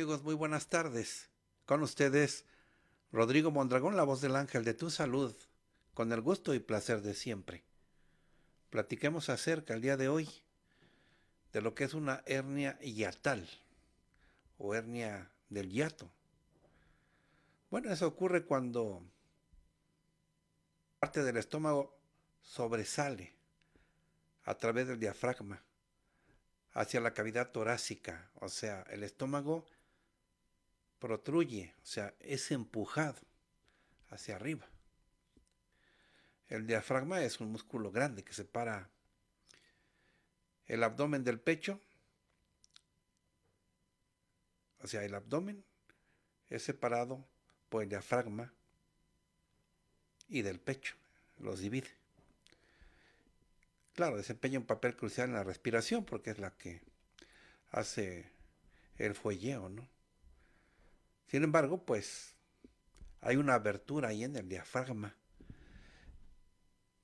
amigos? Muy buenas tardes. Con ustedes, Rodrigo Mondragón, la voz del ángel de tu salud, con el gusto y placer de siempre. Platiquemos acerca el día de hoy de lo que es una hernia hiatal o hernia del hiato. Bueno, eso ocurre cuando parte del estómago sobresale a través del diafragma hacia la cavidad torácica, o sea, el estómago protruye, o sea, es empujado hacia arriba. El diafragma es un músculo grande que separa el abdomen del pecho. O sea, el abdomen es separado por el diafragma y del pecho. Los divide. Claro, desempeña un papel crucial en la respiración porque es la que hace el fuelleo, ¿no? Sin embargo, pues hay una abertura ahí en el diafragma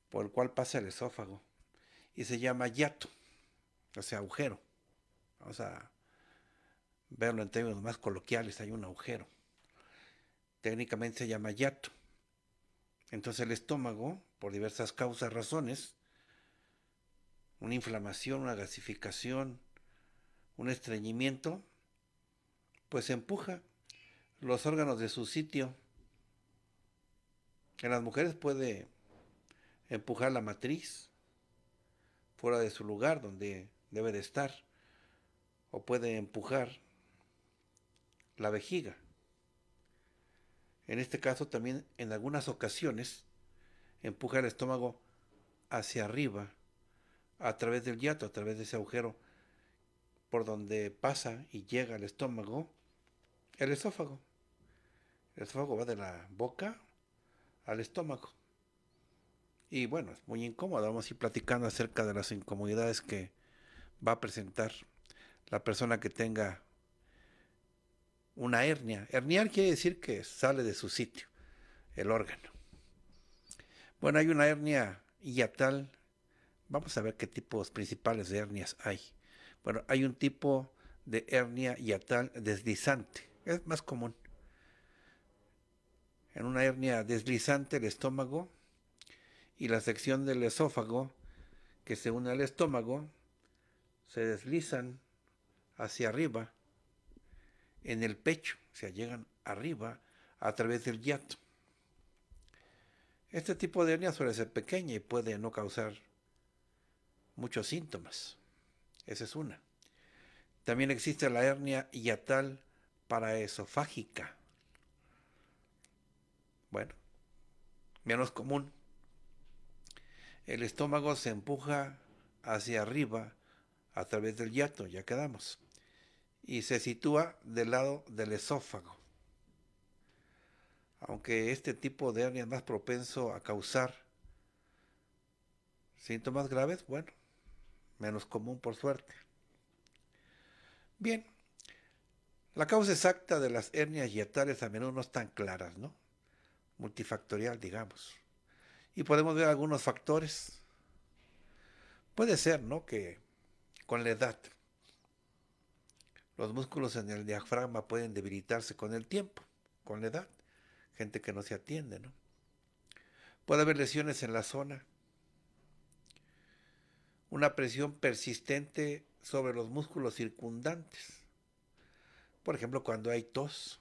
por el cual pasa el esófago y se llama yato, o sea, agujero. Vamos a verlo en términos más coloquiales, hay un agujero. Técnicamente se llama yato. Entonces el estómago, por diversas causas, razones, una inflamación, una gasificación, un estreñimiento, pues se empuja los órganos de su sitio. En las mujeres puede empujar la matriz fuera de su lugar donde debe de estar o puede empujar la vejiga. En este caso también en algunas ocasiones empuja el estómago hacia arriba a través del yato, a través de ese agujero por donde pasa y llega el estómago el esófago. El esófago va de la boca al estómago. Y bueno, es muy incómodo. Vamos a ir platicando acerca de las incomodidades que va a presentar la persona que tenga una hernia. Herniar quiere decir que sale de su sitio, el órgano. Bueno, hay una hernia hiatal. Vamos a ver qué tipos principales de hernias hay. Bueno, hay un tipo de hernia hiatal deslizante. Es más común. En una hernia deslizante el estómago y la sección del esófago que se une al estómago se deslizan hacia arriba en el pecho, o sea, llegan arriba a través del hiato. Este tipo de hernia suele ser pequeña y puede no causar muchos síntomas. Esa es una. También existe la hernia hiatal paraesofágica. Bueno, menos común. El estómago se empuja hacia arriba a través del yato ya quedamos, y se sitúa del lado del esófago. Aunque este tipo de hernia es más propenso a causar síntomas graves, bueno, menos común por suerte. Bien, la causa exacta de las hernias hiatales a menudo no es tan ¿no? Multifactorial, digamos. Y podemos ver algunos factores. Puede ser, ¿no? Que con la edad los músculos en el diafragma pueden debilitarse con el tiempo, con la edad. Gente que no se atiende, ¿no? Puede haber lesiones en la zona. Una presión persistente sobre los músculos circundantes por ejemplo, cuando hay tos,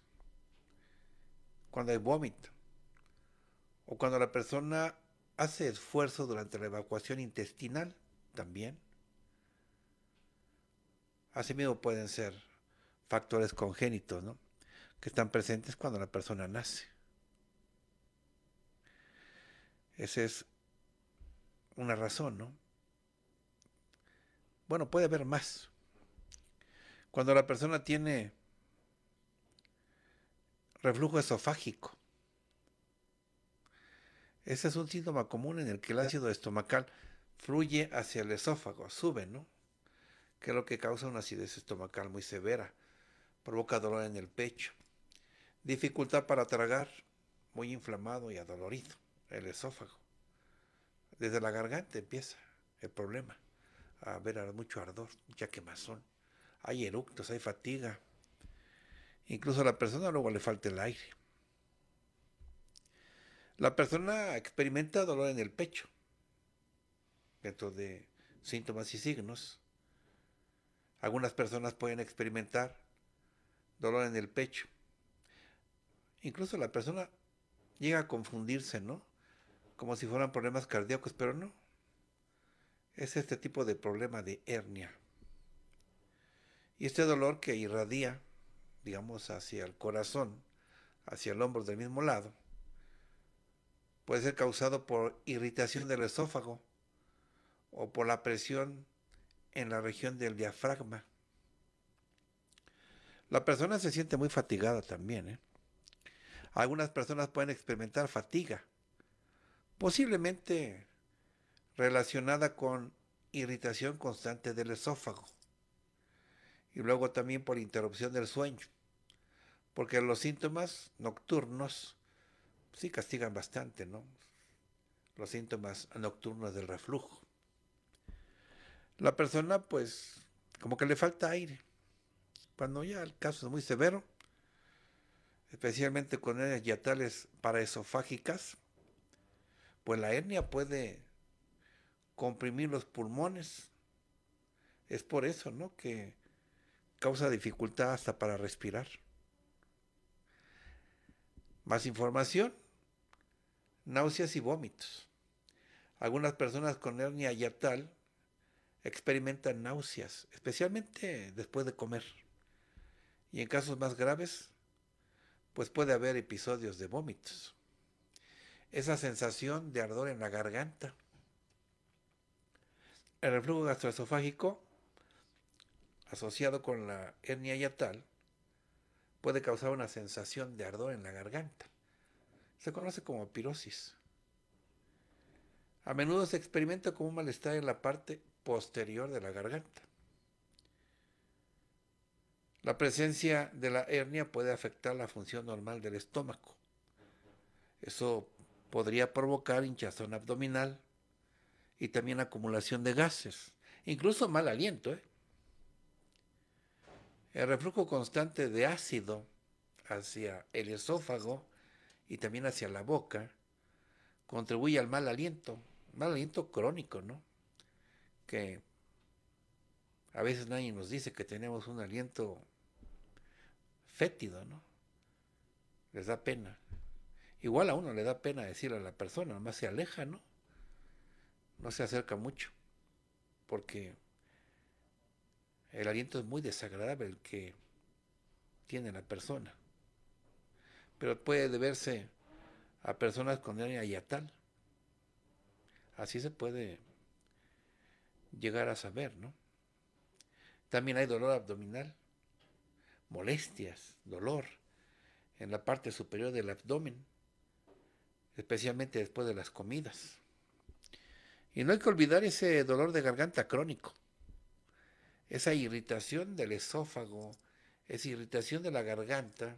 cuando hay vómito, o cuando la persona hace esfuerzo durante la evacuación intestinal también. Asimismo pueden ser factores congénitos, ¿no? Que están presentes cuando la persona nace. Esa es una razón, ¿no? Bueno, puede haber más. Cuando la persona tiene reflujo esofágico. Ese es un síntoma común en el que el ácido estomacal fluye hacia el esófago, sube, ¿no? Que es lo que causa una acidez estomacal muy severa, provoca dolor en el pecho, dificultad para tragar, muy inflamado y adolorido, el esófago. Desde la garganta empieza el problema, a ver mucho ardor, ya quemazón, hay eructos, hay fatiga, Incluso a la persona luego le falta el aire. La persona experimenta dolor en el pecho, dentro de síntomas y signos. Algunas personas pueden experimentar dolor en el pecho. Incluso la persona llega a confundirse, ¿no? Como si fueran problemas cardíacos, pero no. Es este tipo de problema de hernia. Y este dolor que irradia digamos, hacia el corazón, hacia el hombro del mismo lado, puede ser causado por irritación del esófago o por la presión en la región del diafragma. La persona se siente muy fatigada también. ¿eh? Algunas personas pueden experimentar fatiga, posiblemente relacionada con irritación constante del esófago y luego también por interrupción del sueño porque los síntomas nocturnos sí castigan bastante, ¿no? Los síntomas nocturnos del reflujo. La persona, pues, como que le falta aire. Cuando ya el caso es muy severo, especialmente con hernias yatales paraesofágicas, pues la hernia puede comprimir los pulmones. Es por eso, ¿no? Que causa dificultad hasta para respirar. Más información. Náuseas y vómitos. Algunas personas con hernia yatal experimentan náuseas, especialmente después de comer. Y en casos más graves, pues puede haber episodios de vómitos. Esa sensación de ardor en la garganta. El reflujo gastroesofágico, asociado con la hernia yatal, puede causar una sensación de ardor en la garganta. Se conoce como pirosis. A menudo se experimenta como un malestar en la parte posterior de la garganta. La presencia de la hernia puede afectar la función normal del estómago. Eso podría provocar hinchazón abdominal y también acumulación de gases, incluso mal aliento. ¿eh? el reflujo constante de ácido hacia el esófago y también hacia la boca contribuye al mal aliento, mal aliento crónico, ¿no? Que a veces nadie nos dice que tenemos un aliento fétido, ¿no? Les da pena. Igual a uno le da pena decirle a la persona, más se aleja, ¿no? No se acerca mucho, porque el aliento es muy desagradable el que tiene la persona, pero puede deberse a personas con hernia tal. Así se puede llegar a saber, ¿no? También hay dolor abdominal, molestias, dolor en la parte superior del abdomen, especialmente después de las comidas. Y no hay que olvidar ese dolor de garganta crónico, esa irritación del esófago, esa irritación de la garganta,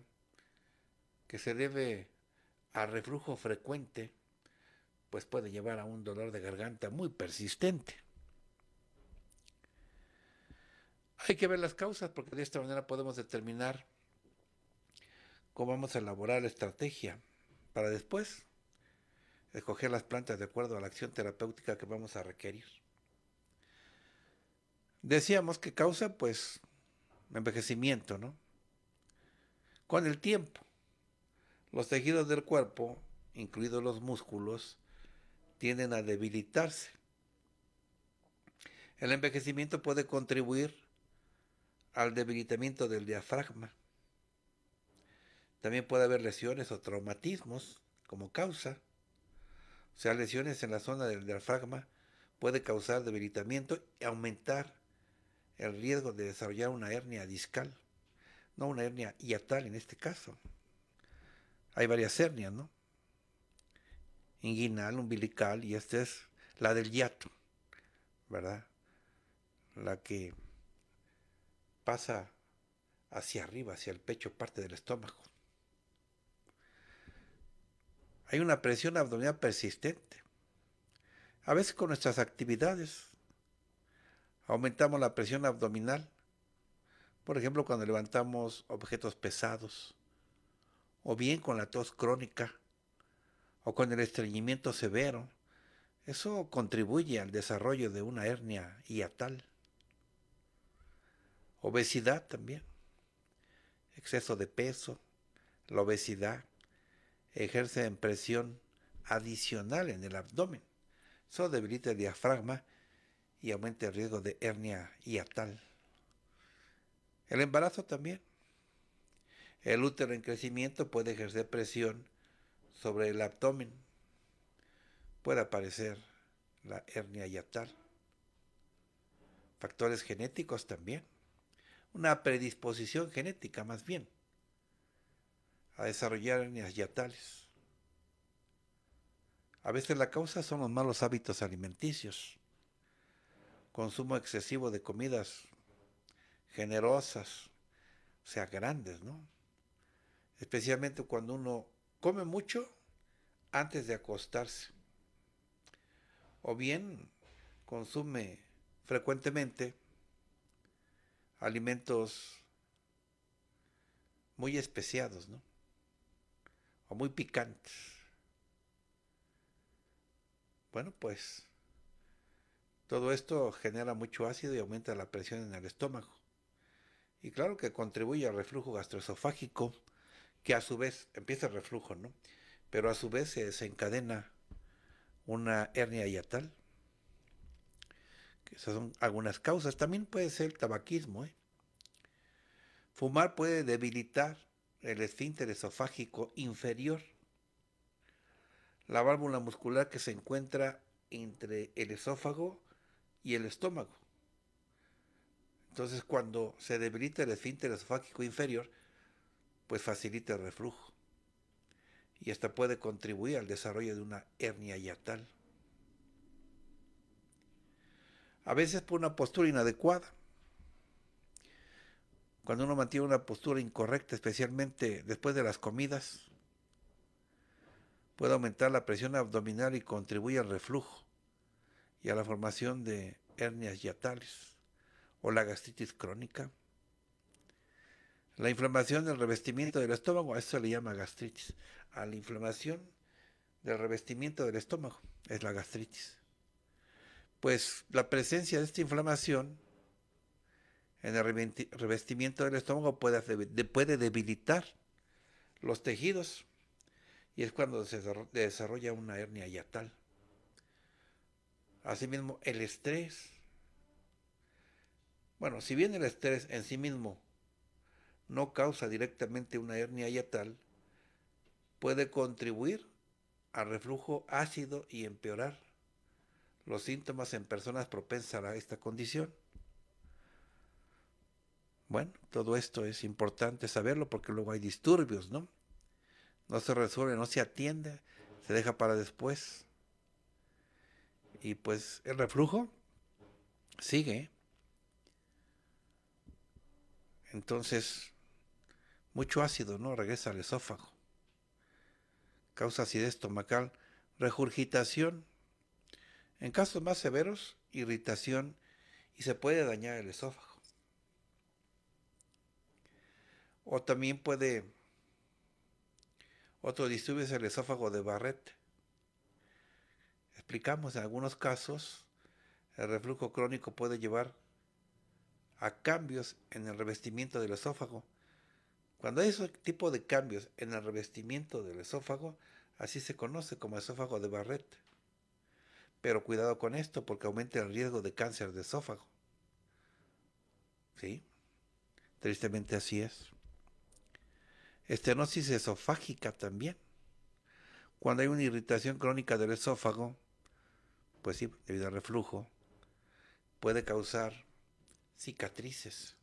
que se debe a reflujo frecuente, pues puede llevar a un dolor de garganta muy persistente. Hay que ver las causas porque de esta manera podemos determinar cómo vamos a elaborar la estrategia para después escoger las plantas de acuerdo a la acción terapéutica que vamos a requerir. Decíamos que causa, pues, envejecimiento, ¿no? Con el tiempo, los tejidos del cuerpo, incluidos los músculos, tienden a debilitarse. El envejecimiento puede contribuir al debilitamiento del diafragma. También puede haber lesiones o traumatismos como causa. O sea, lesiones en la zona del diafragma puede causar debilitamiento y aumentar el riesgo de desarrollar una hernia discal, no una hernia hiatal en este caso. Hay varias hernias, ¿no? Inguinal, umbilical, y esta es la del hiato, ¿verdad? La que pasa hacia arriba, hacia el pecho, parte del estómago. Hay una presión abdominal persistente. A veces con nuestras actividades Aumentamos la presión abdominal, por ejemplo, cuando levantamos objetos pesados, o bien con la tos crónica, o con el estreñimiento severo. Eso contribuye al desarrollo de una hernia hiatal. Obesidad también. Exceso de peso, la obesidad ejerce presión adicional en el abdomen. Eso debilita el diafragma y aumenta el riesgo de hernia hiatal. El embarazo también. El útero en crecimiento puede ejercer presión sobre el abdomen. Puede aparecer la hernia hiatal. Factores genéticos también. Una predisposición genética más bien a desarrollar hernias hiatales. A veces la causa son los malos hábitos alimenticios consumo excesivo de comidas generosas, o sea, grandes, ¿no? Especialmente cuando uno come mucho antes de acostarse. O bien consume frecuentemente alimentos muy especiados, ¿no? O muy picantes. Bueno, pues todo esto genera mucho ácido y aumenta la presión en el estómago. Y claro que contribuye al reflujo gastroesofágico, que a su vez empieza el reflujo, ¿no? Pero a su vez se desencadena una hernia hiatal. Esas son algunas causas. También puede ser el tabaquismo. ¿eh? Fumar puede debilitar el esfínter esofágico inferior, la válvula muscular que se encuentra entre el esófago y el estómago. Entonces, cuando se debilita el esfínter esofágico inferior, pues facilita el reflujo. Y hasta puede contribuir al desarrollo de una hernia hiatal. A veces por una postura inadecuada. Cuando uno mantiene una postura incorrecta, especialmente después de las comidas, puede aumentar la presión abdominal y contribuye al reflujo y a la formación de hernias yatales o la gastritis crónica. La inflamación del revestimiento del estómago, a eso le llama gastritis. A la inflamación del revestimiento del estómago es la gastritis. Pues la presencia de esta inflamación en el revestimiento del estómago puede, puede debilitar los tejidos y es cuando se desarrolla una hernia yatal. Asimismo, el estrés. Bueno, si bien el estrés en sí mismo no causa directamente una hernia hiatal, puede contribuir al reflujo ácido y empeorar los síntomas en personas propensas a esta condición. Bueno, todo esto es importante saberlo porque luego hay disturbios, ¿no? No se resuelve, no se atiende, se deja para después. Y pues el reflujo sigue. Entonces, mucho ácido, ¿no? Regresa al esófago. Causa acidez estomacal, regurgitación. En casos más severos, irritación y se puede dañar el esófago. O también puede otro disturbio es el esófago de Barrett explicamos, en algunos casos el reflujo crónico puede llevar a cambios en el revestimiento del esófago. Cuando hay ese tipo de cambios en el revestimiento del esófago, así se conoce como esófago de Barrett. Pero cuidado con esto porque aumenta el riesgo de cáncer de esófago. ¿Sí? Tristemente así es. Estenosis esofágica también. Cuando hay una irritación crónica del esófago, pues sí, debido al reflujo, puede causar cicatrices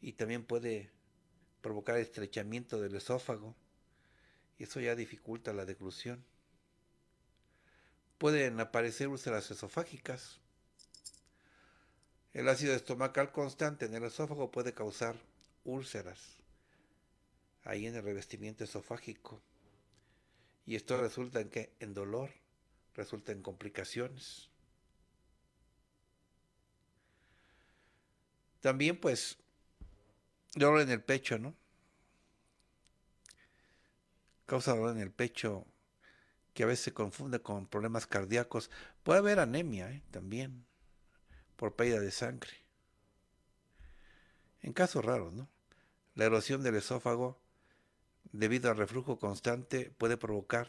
y también puede provocar estrechamiento del esófago y eso ya dificulta la deglución. Pueden aparecer úlceras esofágicas. El ácido estomacal constante en el esófago puede causar úlceras ahí en el revestimiento esofágico y esto resulta en que en dolor resulta en complicaciones. También pues dolor en el pecho, ¿no? Causa dolor en el pecho que a veces se confunde con problemas cardíacos. Puede haber anemia ¿eh? también por pérdida de sangre. En casos raros, ¿no? La erosión del esófago debido al reflujo constante puede provocar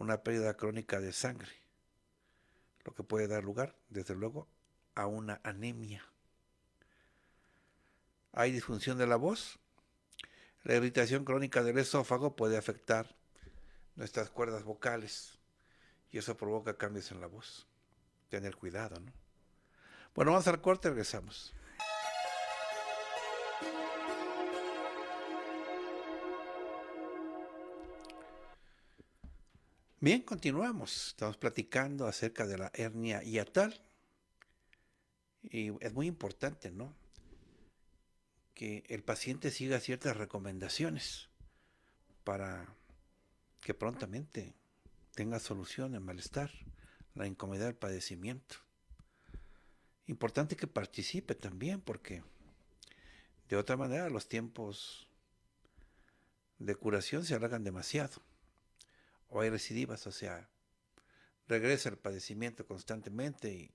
una pérdida crónica de sangre, lo que puede dar lugar, desde luego, a una anemia. Hay disfunción de la voz. La irritación crónica del esófago puede afectar nuestras cuerdas vocales y eso provoca cambios en la voz. Tener cuidado, ¿no? Bueno, vamos al corte, regresamos. Bien, continuamos. Estamos platicando acerca de la hernia hiatal. Y es muy importante, ¿no? Que el paciente siga ciertas recomendaciones para que prontamente tenga solución al malestar, la incomodidad, el padecimiento. Importante que participe también porque de otra manera los tiempos de curación se alargan demasiado o hay recidivas, o sea, regresa el padecimiento constantemente y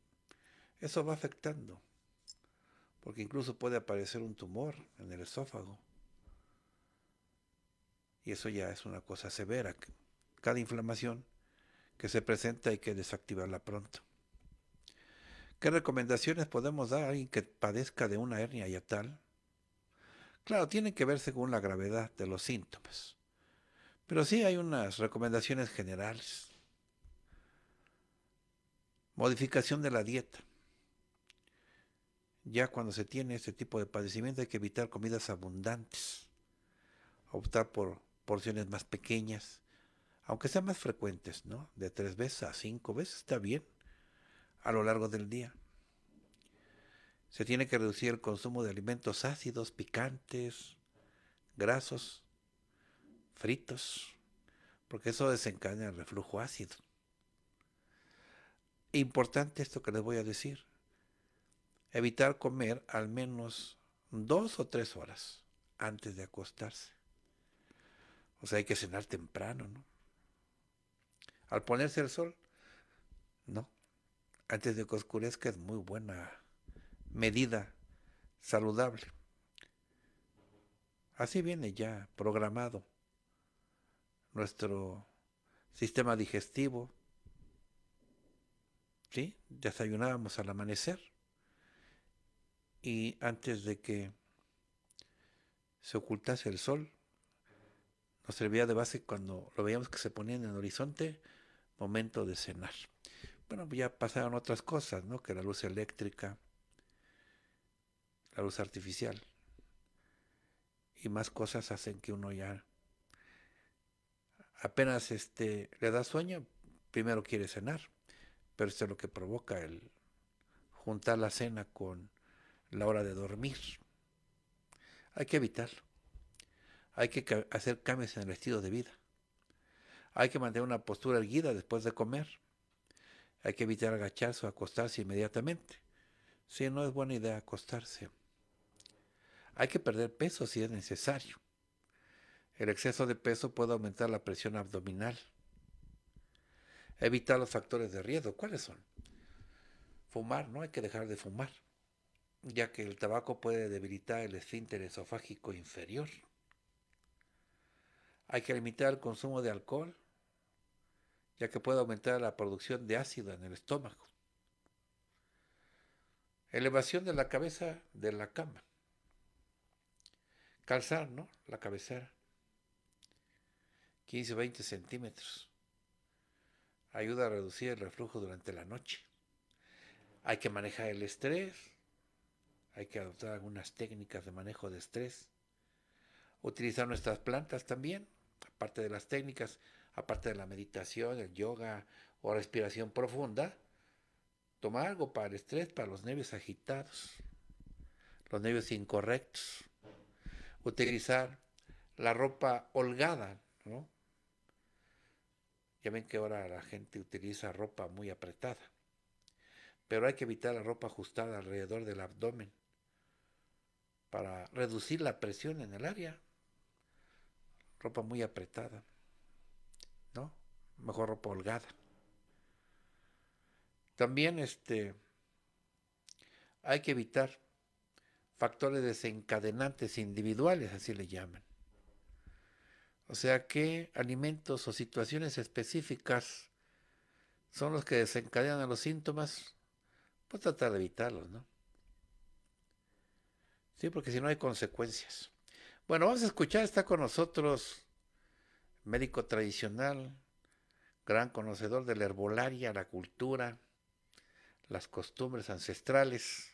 eso va afectando, porque incluso puede aparecer un tumor en el esófago. Y eso ya es una cosa severa. Cada inflamación que se presenta hay que desactivarla pronto. ¿Qué recomendaciones podemos dar a alguien que padezca de una hernia yatal? Claro, tiene que ver según la gravedad de los síntomas. Pero sí hay unas recomendaciones generales. Modificación de la dieta. Ya cuando se tiene este tipo de padecimiento hay que evitar comidas abundantes, optar por porciones más pequeñas, aunque sean más frecuentes, ¿no? De tres veces a cinco veces está bien a lo largo del día. Se tiene que reducir el consumo de alimentos ácidos, picantes, grasos, fritos, porque eso desencadena el reflujo ácido. Importante esto que les voy a decir. Evitar comer al menos dos o tres horas antes de acostarse. O sea, hay que cenar temprano, ¿no? Al ponerse el sol, no. Antes de que oscurezca es muy buena medida saludable. Así viene ya programado nuestro sistema digestivo. ¿Sí? Desayunábamos al amanecer y antes de que se ocultase el sol, nos servía de base cuando lo veíamos que se ponía en el horizonte, momento de cenar. Bueno, ya pasaron otras cosas, ¿no? Que la luz eléctrica, la luz artificial y más cosas hacen que uno ya apenas este, le da sueño, primero quiere cenar. Pero esto es lo que provoca el juntar la cena con la hora de dormir. Hay que evitarlo. Hay que hacer cambios en el estilo de vida. Hay que mantener una postura erguida después de comer. Hay que evitar agacharse o acostarse inmediatamente. Si no es buena idea acostarse. Hay que perder peso si es necesario. El exceso de peso puede aumentar la presión abdominal. Evitar los factores de riesgo. ¿Cuáles son? Fumar, no hay que dejar de fumar, ya que el tabaco puede debilitar el esfínter esofágico inferior. Hay que limitar el consumo de alcohol, ya que puede aumentar la producción de ácido en el estómago. Elevación de la cabeza de la cama. Calzar, ¿no? La cabecera. 15 o 20 centímetros. Ayuda a reducir el reflujo durante la noche. Hay que manejar el estrés. Hay que adoptar algunas técnicas de manejo de estrés. Utilizar nuestras plantas también, aparte de las técnicas, aparte de la meditación, el yoga o respiración profunda. tomar algo para el estrés, para los nervios agitados, los nervios incorrectos. Utilizar la ropa holgada, ¿no? Ya ven que ahora la gente utiliza ropa muy apretada. Pero hay que evitar la ropa ajustada alrededor del abdomen para reducir la presión en el área. Ropa muy apretada. ¿No? Mejor ropa holgada. También este hay que evitar factores desencadenantes individuales, así le llaman. O sea, qué alimentos o situaciones específicas son los que desencadenan los síntomas, pues tratar de evitarlos, ¿no? Sí, porque si no hay consecuencias. Bueno, vamos a escuchar, está con nosotros médico tradicional, gran conocedor de la herbolaria, la cultura, las costumbres ancestrales,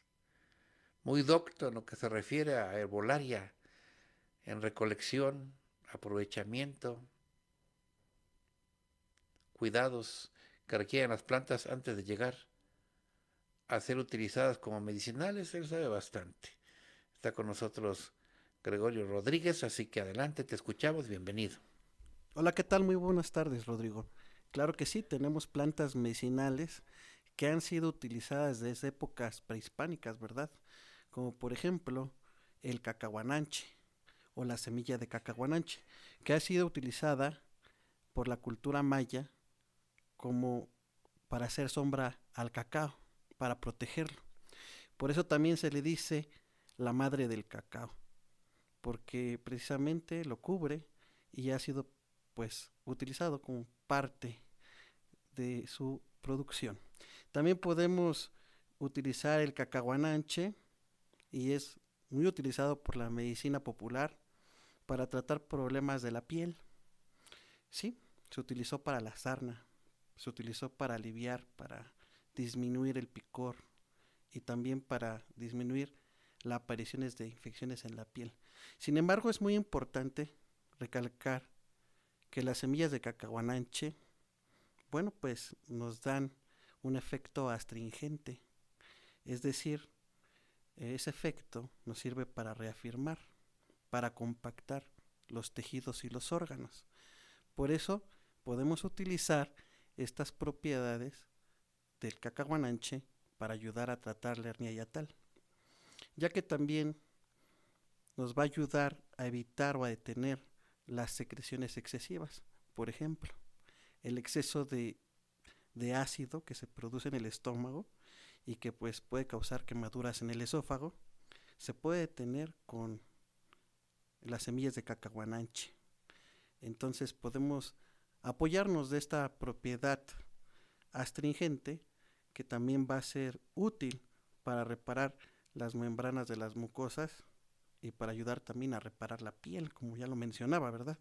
muy docto en lo que se refiere a herbolaria, en recolección, aprovechamiento, cuidados que requieren las plantas antes de llegar a ser utilizadas como medicinales, él sabe bastante. Está con nosotros Gregorio Rodríguez, así que adelante, te escuchamos, bienvenido. Hola, ¿qué tal? Muy buenas tardes, Rodrigo. Claro que sí, tenemos plantas medicinales que han sido utilizadas desde épocas prehispánicas, ¿verdad? Como por ejemplo el cacahuananche, o la semilla de cacahuananche, que ha sido utilizada por la cultura maya como para hacer sombra al cacao, para protegerlo. Por eso también se le dice la madre del cacao, porque precisamente lo cubre y ha sido pues utilizado como parte de su producción. También podemos utilizar el cacahuananche y es muy utilizado por la medicina popular para tratar problemas de la piel. Sí, se utilizó para la sarna, se utilizó para aliviar, para disminuir el picor y también para disminuir las apariciones de infecciones en la piel. Sin embargo, es muy importante recalcar que las semillas de cacahuananche, bueno, pues nos dan un efecto astringente, es decir, ese efecto nos sirve para reafirmar para compactar los tejidos y los órganos. Por eso podemos utilizar estas propiedades del cacahuananche para ayudar a tratar la hernia yatal, ya que también nos va a ayudar a evitar o a detener las secreciones excesivas. Por ejemplo, el exceso de, de ácido que se produce en el estómago y que pues puede causar quemaduras en el esófago, se puede detener con las semillas de cacahuananche. Entonces podemos apoyarnos de esta propiedad astringente que también va a ser útil para reparar las membranas de las mucosas y para ayudar también a reparar la piel, como ya lo mencionaba, ¿verdad?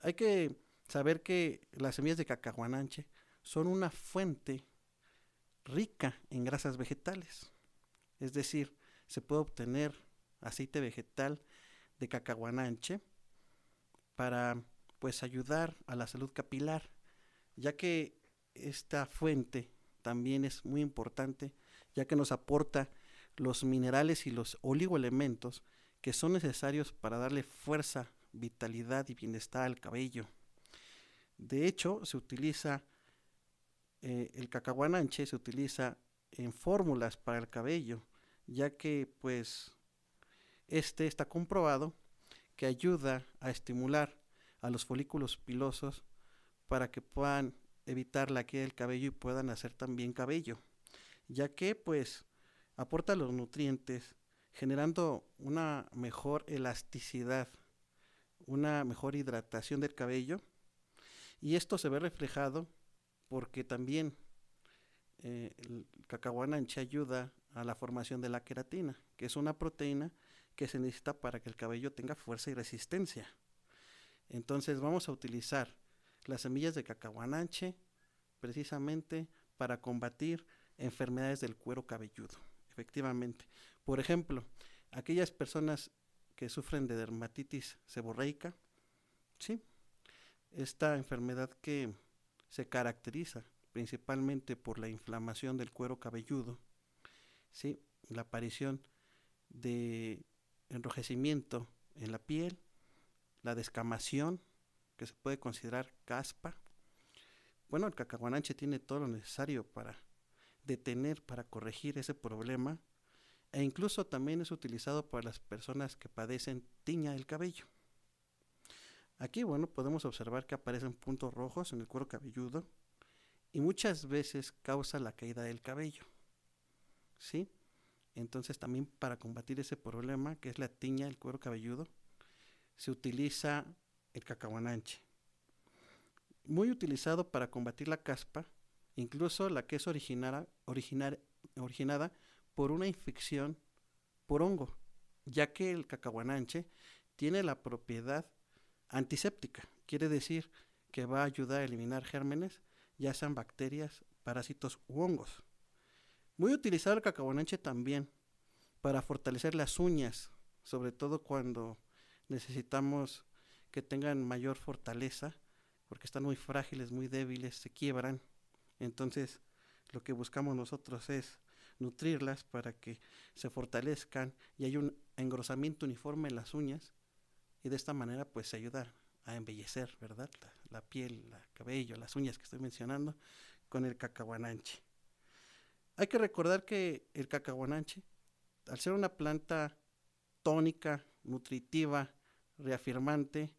Hay que saber que las semillas de cacahuananche son una fuente rica en grasas vegetales. Es decir, se puede obtener aceite vegetal de Cacahuananche para pues ayudar a la salud capilar, ya que esta fuente también es muy importante, ya que nos aporta los minerales y los oligoelementos que son necesarios para darle fuerza, vitalidad y bienestar al cabello. De hecho, se utiliza eh, el cacahuananche, se utiliza en fórmulas para el cabello, ya que pues este está comprobado que ayuda a estimular a los folículos pilosos para que puedan evitar la caída del cabello y puedan hacer también cabello, ya que pues aporta los nutrientes generando una mejor elasticidad, una mejor hidratación del cabello y esto se ve reflejado porque también eh, el el ancha ayuda a la formación de la queratina, que es una proteína que se necesita para que el cabello tenga fuerza y resistencia. Entonces vamos a utilizar las semillas de cacahuananche precisamente para combatir enfermedades del cuero cabelludo, efectivamente. Por ejemplo, aquellas personas que sufren de dermatitis seborreica, ¿sí? Esta enfermedad que se caracteriza principalmente por la inflamación del cuero cabelludo, ¿sí? La aparición de enrojecimiento en la piel, la descamación, que se puede considerar caspa. Bueno, el cacahuananche tiene todo lo necesario para detener, para corregir ese problema e incluso también es utilizado para las personas que padecen tiña del cabello. Aquí, bueno, podemos observar que aparecen puntos rojos en el cuero cabelludo y muchas veces causa la caída del cabello. ¿Sí? Entonces también para combatir ese problema, que es la tiña del cuero cabelludo, se utiliza el cacahuananche. Muy utilizado para combatir la caspa, incluso la que es originada por una infección por hongo, ya que el cacahuananche tiene la propiedad antiséptica, quiere decir que va a ayudar a eliminar gérmenes, ya sean bacterias, parásitos u hongos. Voy a utilizar el cacahuananche también para fortalecer las uñas, sobre todo cuando necesitamos que tengan mayor fortaleza, porque están muy frágiles, muy débiles, se quiebran. Entonces, lo que buscamos nosotros es nutrirlas para que se fortalezcan y hay un engrosamiento uniforme en las uñas y de esta manera pues ayudar a embellecer, ¿verdad? La, la piel, el cabello, las uñas que estoy mencionando con el cacahuananche. Hay que recordar que el cacahuananche, al ser una planta tónica, nutritiva, reafirmante,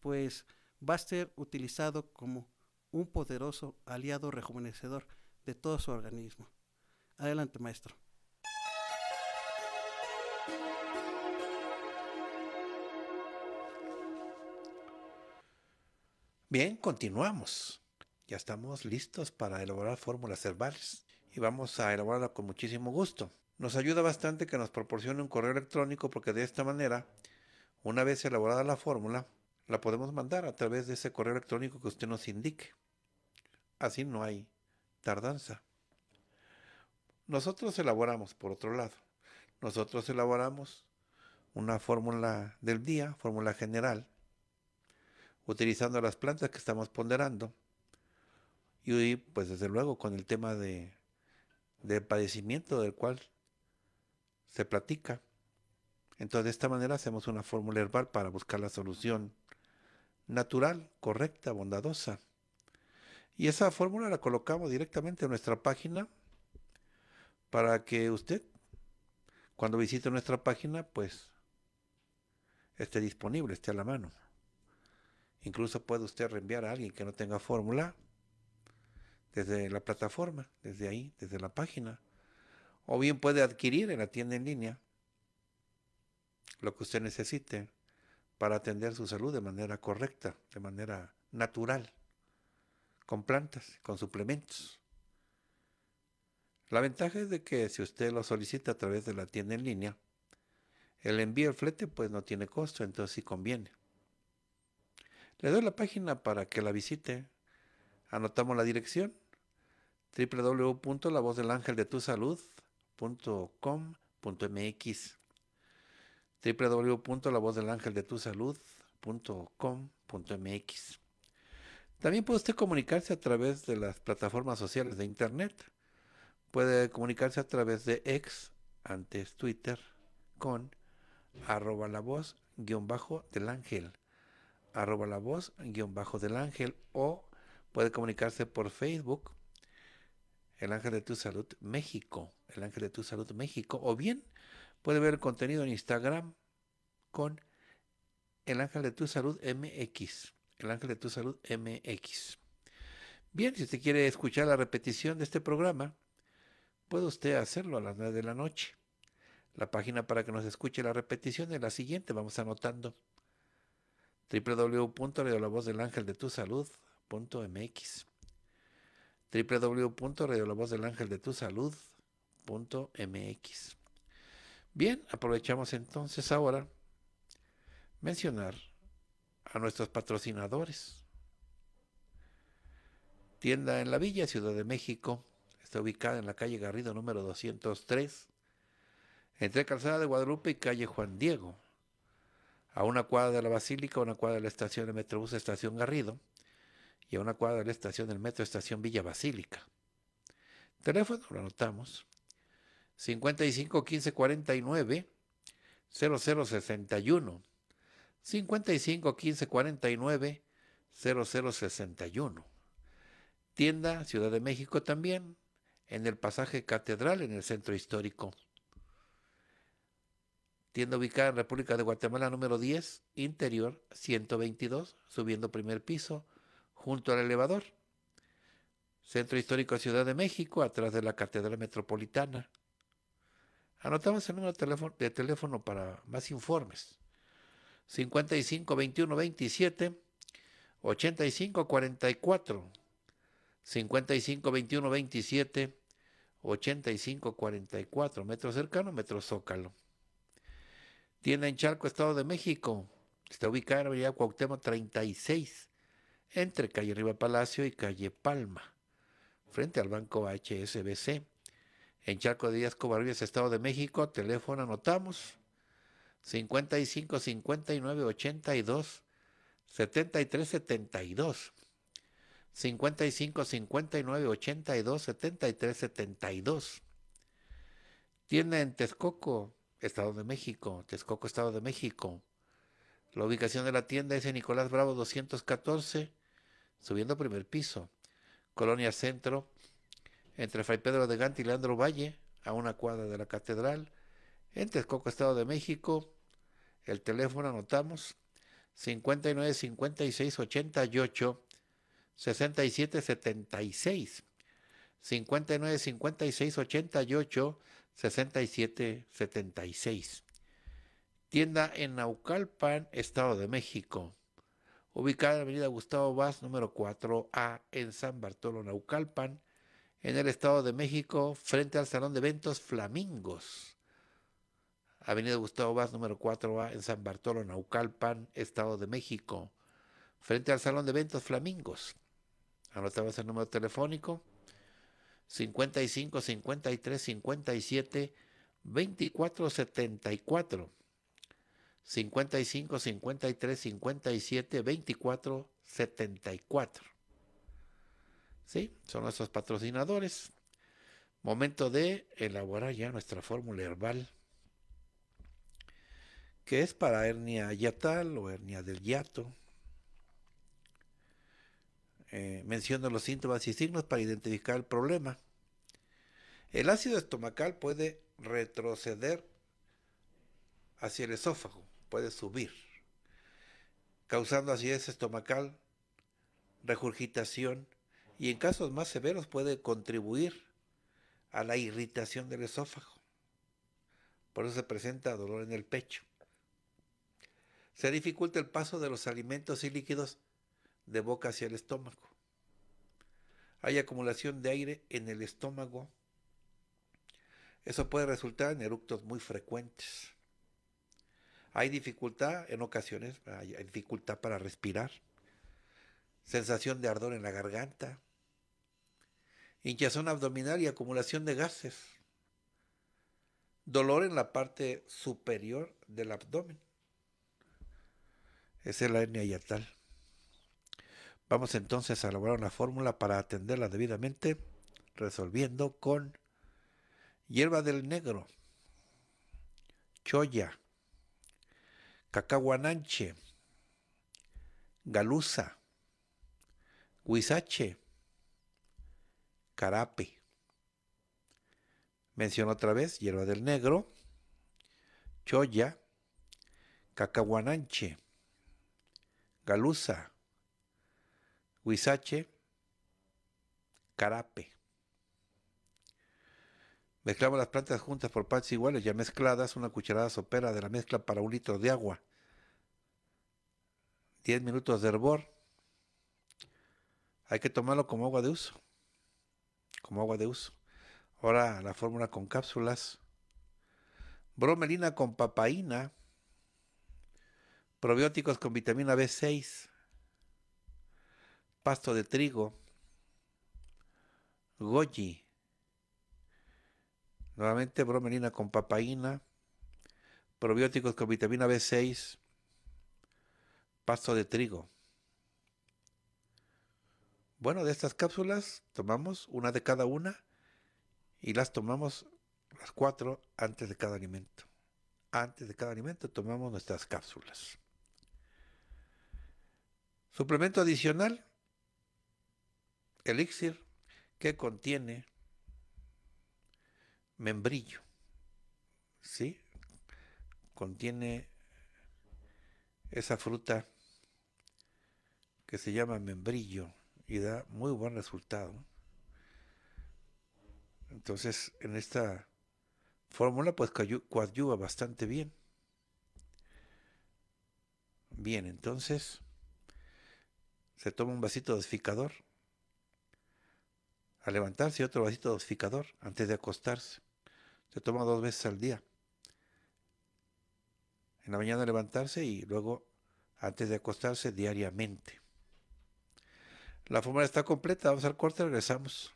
pues va a ser utilizado como un poderoso aliado rejuvenecedor de todo su organismo. Adelante, maestro. Bien, continuamos. Ya estamos listos para elaborar fórmulas herbales y vamos a elaborarla con muchísimo gusto. Nos ayuda bastante que nos proporcione un correo electrónico porque de esta manera, una vez elaborada la fórmula, la podemos mandar a través de ese correo electrónico que usted nos indique. Así no hay tardanza. Nosotros elaboramos, por otro lado, nosotros elaboramos una fórmula del día, fórmula general, utilizando las plantas que estamos ponderando y pues desde luego con el tema de del padecimiento del cual se platica. Entonces, de esta manera hacemos una fórmula herbal para buscar la solución natural, correcta, bondadosa. Y esa fórmula la colocamos directamente en nuestra página para que usted, cuando visite nuestra página, pues esté disponible, esté a la mano. Incluso puede usted reenviar a alguien que no tenga fórmula desde la plataforma, desde ahí, desde la página. O bien puede adquirir en la tienda en línea lo que usted necesite para atender su salud de manera correcta, de manera natural, con plantas, con suplementos. La ventaja es de que si usted lo solicita a través de la tienda en línea, el envío al flete pues no tiene costo, entonces sí conviene. Le doy la página para que la visite. Anotamos la dirección www.lavozdelangeldetusalud.com.mx www.lavozdelangeldetusalud.com.mx También puede usted comunicarse a través de las plataformas sociales de Internet. Puede comunicarse a través de ex, antes Twitter, con arroba la voz guión bajo del ángel, arroba la voz guión bajo del ángel o puede comunicarse por Facebook el Ángel de Tu Salud México, el Ángel de Tu Salud México, o bien puede ver el contenido en Instagram con el Ángel de Tu Salud MX, el Ángel de Tu Salud MX. Bien, si usted quiere escuchar la repetición de este programa, puede usted hacerlo a las 9 de la noche. La página para que nos escuche la repetición es la siguiente, vamos anotando www.radiolavozdel.angeldetusalud.mx www.radiolavozdelangeldetusalud.mx. Bien, aprovechamos entonces ahora mencionar a nuestros patrocinadores. Tienda en la Villa, Ciudad de México. Está ubicada en la calle Garrido número 203, entre Calzada de Guadalupe y calle Juan Diego. A una cuadra de la Basílica, a una cuadra de la estación de Metrobús, estación Garrido y a una cuadra de la estación del metro, estación Villa Basílica. Teléfono, lo anotamos, 55 0061. 55 0061. Tienda Ciudad de México también, en el pasaje Catedral, en el centro histórico. Tienda ubicada en República de Guatemala número 10, interior 122, subiendo primer piso junto al elevador. Centro Histórico Ciudad de México, atrás de la Catedral Metropolitana. Anotamos el número de teléfono para más informes. 55 21 27 85 44 55 21 27 85 44 metro cercano, metro Zócalo. Tienda en Charco, Estado de México. Está ubicada en Avenida Cuauhtémoc 36 entre calle Riva Palacio y calle Palma, frente al banco HSBC. En Charco de Díaz Covarrubias, Estado de México, teléfono anotamos 55 59 82 73 72. 55 59 82 73 72. Tienda en Texcoco, Estado de México, Texcoco, Estado de México, la ubicación de la tienda es en Nicolás Bravo 214, subiendo primer piso. Colonia Centro, entre Fray Pedro de Gante y Leandro Valle, a una cuadra de la Catedral, en Texcoco, Estado de México. El teléfono anotamos 59 56 88 67 76. 59 56 88 67 76 tienda en Naucalpan, Estado de México, ubicada en avenida Gustavo Vaz, número 4A, en San Bartolo, Naucalpan, en el Estado de México, frente al Salón de Eventos Flamingos. Avenida Gustavo Vaz, número 4A, en San Bartolo, Naucalpan, Estado de México, frente al Salón de Eventos Flamingos. Anotamos el número telefónico 55 53 57 24 74. 55, 53, 57, 24, 74. ¿Sí? Son nuestros patrocinadores. Momento de elaborar ya nuestra fórmula herbal, que es para hernia yatal o hernia del hiato eh, Menciono los síntomas y signos para identificar el problema. El ácido estomacal puede retroceder hacia el esófago puede subir, causando acidez estomacal, regurgitación y en casos más severos puede contribuir a la irritación del esófago. Por eso se presenta dolor en el pecho. Se dificulta el paso de los alimentos y líquidos de boca hacia el estómago. Hay acumulación de aire en el estómago. Eso puede resultar en eructos muy frecuentes. Hay dificultad en ocasiones, hay dificultad para respirar, sensación de ardor en la garganta, hinchazón abdominal y acumulación de gases, dolor en la parte superior del abdomen. Esa es la hernia hiatal. Vamos entonces a elaborar una fórmula para atenderla debidamente, resolviendo con hierba del negro, choya, Cacahuananche, Galusa, Huizache, Carape. Menciono otra vez hierba del negro, Choya, Cacahuananche, Galusa, Huizache, Carape. Mezclamos las plantas juntas por partes iguales, ya mezcladas, una cucharada sopera de la mezcla para un litro de agua. 10 minutos de hervor. Hay que tomarlo como agua de uso. Como agua de uso. Ahora la fórmula con cápsulas. Bromelina con papaína. Probióticos con vitamina B6. Pasto de trigo. Goji Nuevamente bromelina con papaína, probióticos con vitamina B6, pasto de trigo. Bueno, de estas cápsulas tomamos una de cada una y las tomamos las cuatro antes de cada alimento. Antes de cada alimento tomamos nuestras cápsulas. Suplemento adicional, elixir, que contiene membrillo. ¿Sí? Contiene esa fruta que se llama membrillo y da muy buen resultado. Entonces, en esta fórmula, pues coadyuva bastante bien. Bien, entonces se toma un vasito dosificador. a levantarse, otro vasito dosificador antes de acostarse se toma dos veces al día. En la mañana levantarse y luego antes de acostarse diariamente. La fórmula está completa, vamos al corte, regresamos.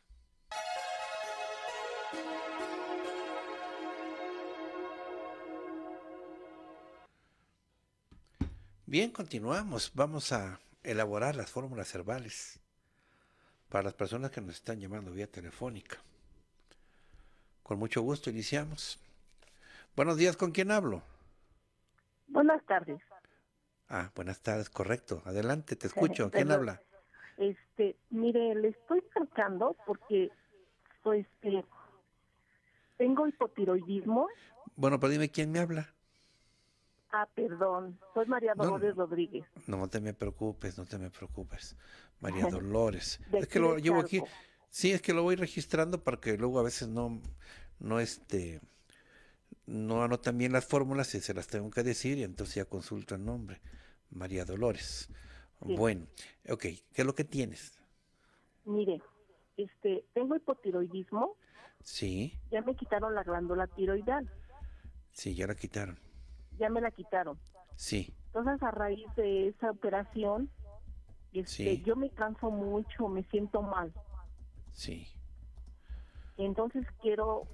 Bien, continuamos. Vamos a elaborar las fórmulas herbales para las personas que nos están llamando vía telefónica. Con mucho gusto iniciamos. Buenos días, ¿con quién hablo? Buenas tardes. Ah, buenas tardes, correcto. Adelante, te escucho. ¿Quién habla? Este, mire, le estoy marcando porque soy pues, eh, tengo hipotiroidismo. Bueno, pero dime quién me habla. Ah, perdón, soy María Dolores Rodríguez. No te me preocupes, no te me preocupes. María Dolores. es que lo llevo aquí. Sí, es que lo voy registrando para que luego a veces no no este no anotan bien las fórmulas y se las tengo que decir y entonces ya consulta el nombre. María Dolores. Bueno, ok, ¿qué es lo que tienes? Mire, este, tengo hipotiroidismo. Sí. Ya me quitaron la glándula tiroidal. Sí, ya la quitaron. Ya me la quitaron. Sí. Entonces a raíz de esa operación, este, yo me canso mucho, me siento mal. Sí. Entonces quiero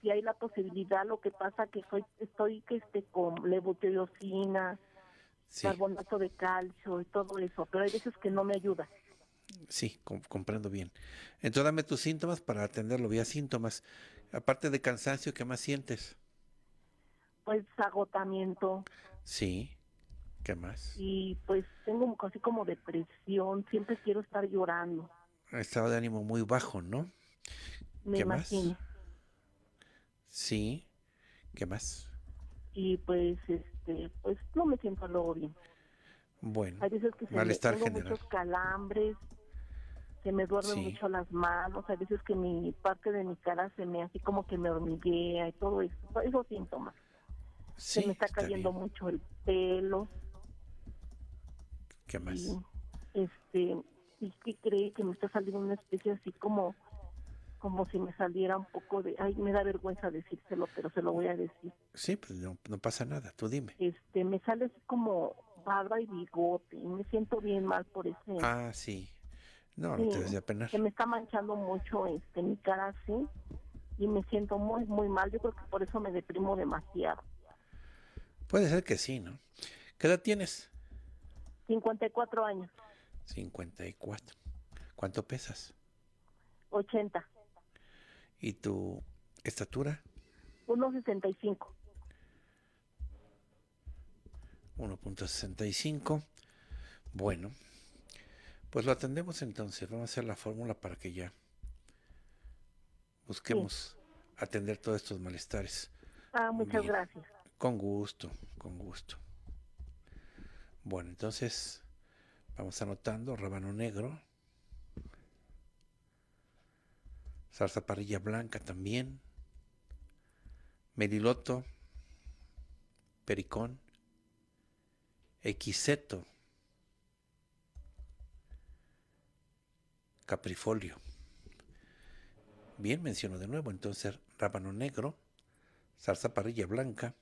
si hay la posibilidad, lo que pasa que soy, estoy que esté con levotriocina, carbonato de calcio y todo eso, pero hay veces que no me ayuda. Sí, comprendo bien. Entonces dame tus síntomas para atenderlo vía síntomas. Aparte de cansancio, ¿qué más sientes? Pues agotamiento. Sí. ¿Qué más? Y pues tengo casi como depresión, siempre quiero estar llorando. Estado de ánimo muy bajo, ¿no? Me ¿Qué imagino. Más? Sí. ¿Qué más? Y pues, este, pues no me siento luego bien. Bueno, hay veces que se me, tengo muchos calambres, se me duermen mucho las manos, hay veces que mi parte de mi cara se me hace como que me hormiguea y todo eso, esos síntomas. se me está cayendo mucho el pelo. ¿Qué más? este, y que cree que me está saliendo una especie así como como si me saliera un poco de, ay, me da vergüenza decírselo, pero se lo voy a decir. Sí, pues no, pasa nada, tú dime. Este, me sale así como barba y bigote, y me siento bien mal por eso. Ah, sí. No, no te des de me está manchando mucho este mi cara sí. y me siento muy, muy mal. Yo creo que por eso me deprimo demasiado. Puede ser que sí, ¿no? ¿Qué edad tienes? 54 años. 54. ¿Cuánto pesas? 80. ¿Y tu estatura? 1.65. 1.65. Bueno, pues lo atendemos entonces. Vamos a hacer la fórmula para que ya busquemos atender todos estos malestares. Ah, muchas gracias. Con gusto, con gusto. Bueno, entonces vamos anotando, Rabano negro. Salsa parrilla blanca también, Meliloto. pericón, equiseto, caprifolio. Bien, menciono de nuevo entonces rábano negro, Salsa parrilla blanca,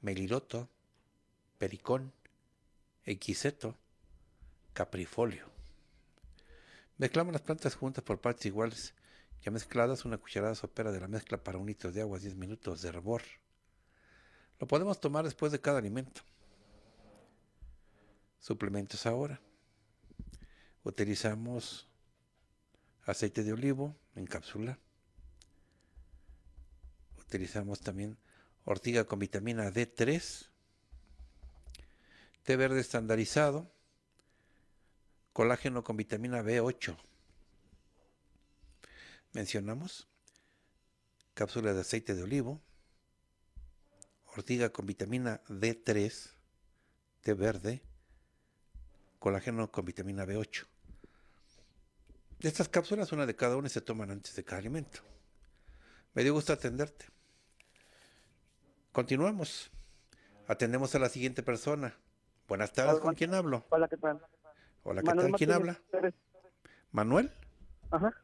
meliloto, pericón, equiseto, caprifolio. Mezclamos las plantas juntas por partes iguales ya mezcladas, una cucharada sopera de la mezcla para un litro de agua, 10 minutos de hervor. Lo podemos tomar después de cada alimento. Suplementos ahora. Utilizamos aceite de olivo en cápsula. Utilizamos también ortiga con vitamina D3. Té verde estandarizado. Colágeno con vitamina B8 mencionamos, cápsulas de aceite de olivo, ortiga con vitamina D3, té verde, colágeno con vitamina B8. De estas cápsulas, una de cada una se toman antes de cada alimento. Me dio gusto atenderte. Continuamos. Atendemos a la siguiente persona. Buenas tardes, ¿con quién hablo? Hola, ¿qué tal? Hola, ¿qué tal? ¿Quién habla? ¿Manuel? Ajá.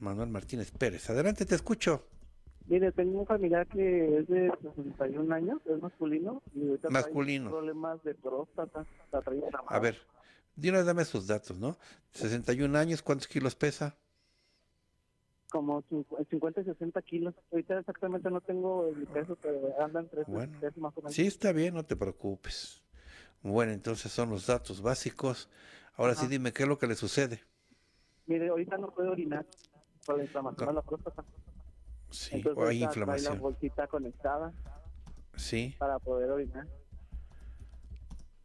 Manuel Martínez Pérez. Adelante, te escucho. Mire, tengo un familiar que es de 61 años, es masculino, y ahorita masculino. problemas de próstata. A ver, dime, dame sus datos, ¿no? 61 años, ¿cuántos kilos pesa? Como 50 y 60 kilos. Ahorita exactamente no tengo el peso, pero anda entre bueno, más o menos. Sí, está bien, no te preocupes. Bueno, entonces son los datos básicos. Ahora sí, dime, ¿qué es lo que le sucede? Mire, ahorita no puedo orinar por la inflamación de la próstata. Sí, o hay inflamación. Hay la bolsita conectada. Sí. Para poder orinar.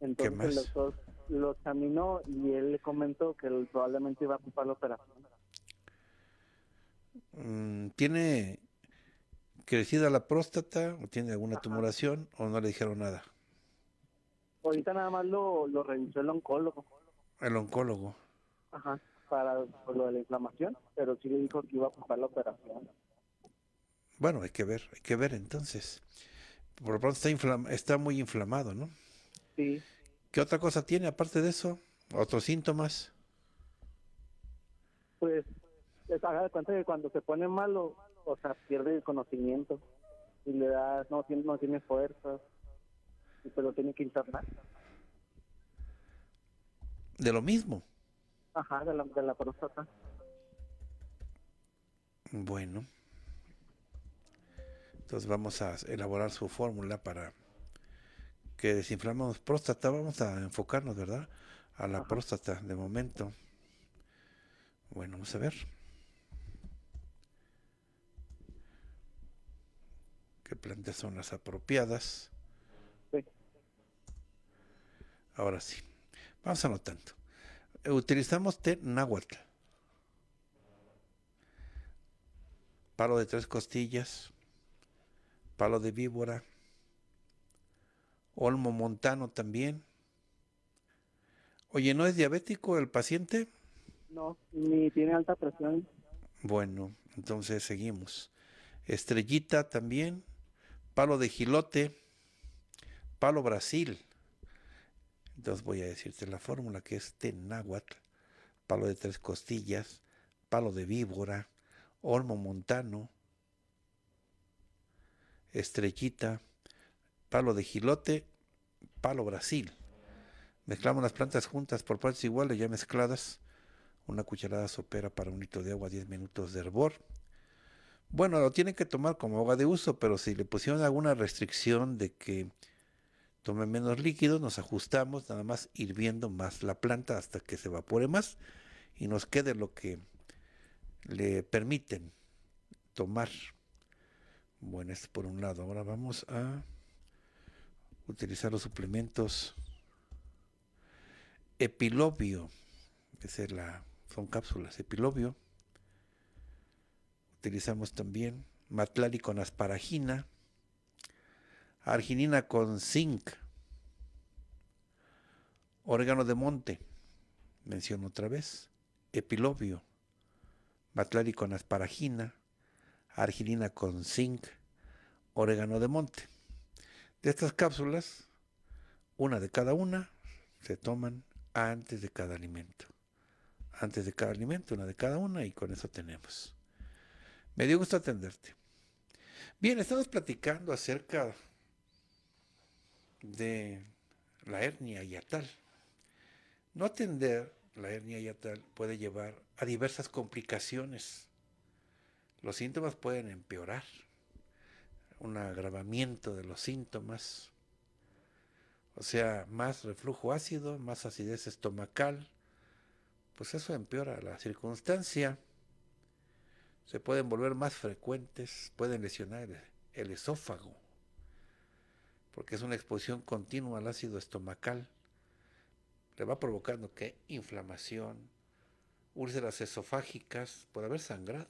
Entonces ¿Qué más? el doctor lo examinó y él le comentó que probablemente iba a ocupar la operación. Mm, ¿Tiene crecida la próstata o tiene alguna tumoración o no le dijeron nada? Ahorita nada más lo, lo revisó el oncólogo. El oncólogo. Ajá para lo de la inflamación, pero sí le dijo que iba a ocupar la operación. Bueno, hay que ver, hay que ver entonces. Por lo pronto está, está muy inflamado, ¿no? Sí. ¿Qué otra cosa tiene aparte de eso? ¿Otros síntomas? Pues, pues, haga de cuenta que cuando se pone malo, o sea, pierde el conocimiento y le da, no, tiene fuerzas pero tiene que internar. De lo mismo. Ajá, de la, de próstata. Bueno. Entonces vamos a elaborar su fórmula para que desinflamos próstata. Vamos a enfocarnos, ¿verdad? A la próstata de momento. Bueno, vamos a ver. ¿Qué plantas son las apropiadas? Sí. Ahora sí. Vamos a anotando utilizamos té náhuatl. Palo de tres costillas, palo de víbora, olmo montano también. Oye, ¿no es diabético el paciente? No, ni tiene alta presión. Bueno, entonces seguimos. Estrellita también, palo de gilote, palo Brasil. Entonces voy a decirte la fórmula que es tenáhuatl, palo de tres costillas, palo de víbora, olmo montano, estrellita, palo de gilote, palo brasil. Mezclamos las plantas juntas por partes iguales, ya mezcladas. Una cucharada sopera para un litro de agua, 10 minutos de hervor. Bueno, lo tienen que tomar como agua de uso, pero si le pusieron alguna restricción de que tome menos líquido, nos ajustamos nada más hirviendo más la planta hasta que se evapore más y nos quede lo que le permiten tomar. Bueno, esto por un lado. Ahora vamos a utilizar los suplementos Epilobio. que es la, son cápsulas. Epilobio. Utilizamos también matlali con asparagina arginina con zinc, orégano de monte, menciono otra vez, epilobio, batlari con asparagina, arginina con zinc, orégano de monte. De estas cápsulas, una de cada una se toman antes de cada alimento. Antes de cada alimento, una de cada una y con eso tenemos. Me dio gusto atenderte. Bien, estamos platicando acerca de la hernia hiatal. No atender la hernia yatal puede llevar a diversas complicaciones. Los síntomas pueden empeorar, un agravamiento de los síntomas, o sea, más reflujo ácido, más acidez estomacal, pues eso empeora la circunstancia. Se pueden volver más frecuentes, pueden lesionar el esófago porque es una exposición continua al ácido estomacal. Le va provocando que inflamación, úlceras esofágicas puede haber sangrado.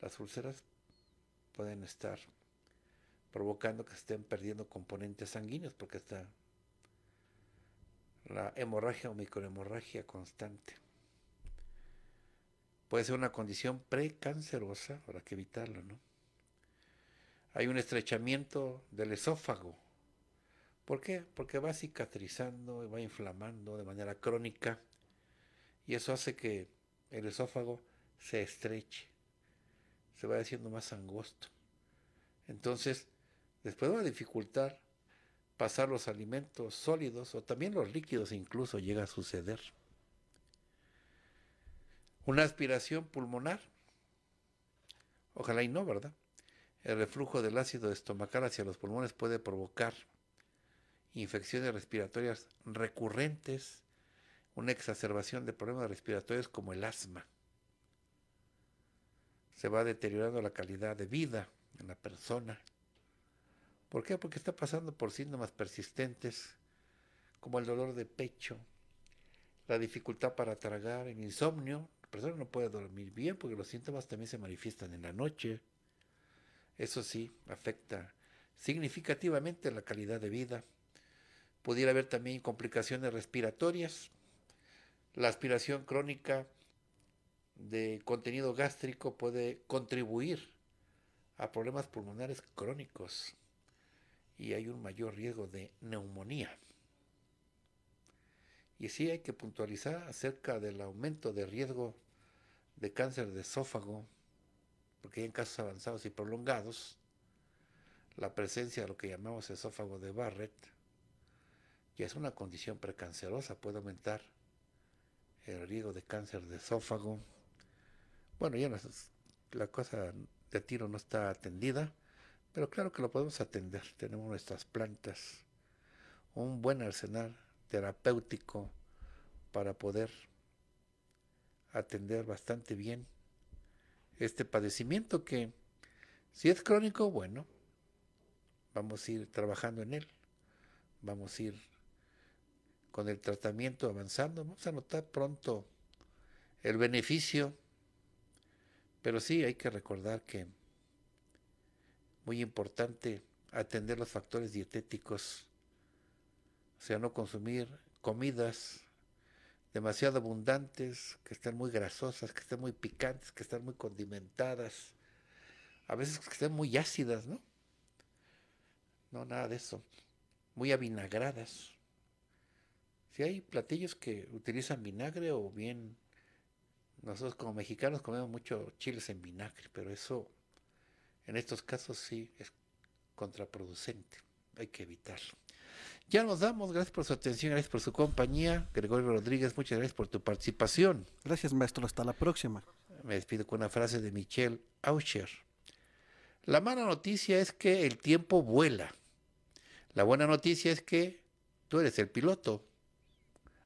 Las úlceras pueden estar provocando que se estén perdiendo componentes sanguíneos porque está la hemorragia o microhemorragia constante. Puede ser una condición precancerosa, habrá que evitarlo, ¿no? Hay un estrechamiento del esófago ¿Por qué? Porque va cicatrizando y va inflamando de manera crónica y eso hace que el esófago se estreche, se va haciendo más angosto. Entonces, después va a dificultar pasar los alimentos sólidos o también los líquidos incluso llega a suceder. Una aspiración pulmonar, ojalá y no, ¿verdad? El reflujo del ácido estomacal hacia los pulmones puede provocar infecciones respiratorias recurrentes, una exacerbación de problemas respiratorios como el asma. Se va deteriorando la calidad de vida en la persona. ¿Por qué? Porque está pasando por síntomas persistentes como el dolor de pecho, la dificultad para tragar, el insomnio. La persona no puede dormir bien porque los síntomas también se manifiestan en la noche. Eso sí, afecta significativamente la calidad de vida, pudiera haber también complicaciones respiratorias, la aspiración crónica de contenido gástrico puede contribuir a problemas pulmonares crónicos y hay un mayor riesgo de neumonía. Y sí hay que puntualizar acerca del aumento de riesgo de cáncer de esófago, porque en casos avanzados y prolongados, la presencia de lo que llamamos esófago de Barrett, y es una condición precancerosa, puede aumentar el riesgo de cáncer de esófago. Bueno, ya la cosa de tiro no está atendida, pero claro que lo podemos atender. Tenemos nuestras plantas, un buen arsenal terapéutico para poder atender bastante bien este padecimiento que si es crónico, bueno, vamos a ir trabajando en él, vamos a ir con el tratamiento avanzando, vamos a notar pronto el beneficio, pero sí hay que recordar que muy importante atender los factores dietéticos, o sea, no consumir comidas demasiado abundantes, que estén muy grasosas, que estén muy picantes, que estén muy condimentadas, a veces que estén muy ácidas, ¿no? No, nada de eso, muy avinagradas. Si hay platillos que utilizan vinagre o bien nosotros como mexicanos comemos mucho chiles en vinagre, pero eso en estos casos sí es contraproducente. Hay que evitarlo. Ya nos damos, gracias por su atención, gracias por su compañía. Gregorio Rodríguez, muchas gracias por tu participación. Gracias, maestro, hasta la próxima. Me despido con una frase de Michelle Auscher. La mala noticia es que el tiempo vuela. La buena noticia es que tú eres el piloto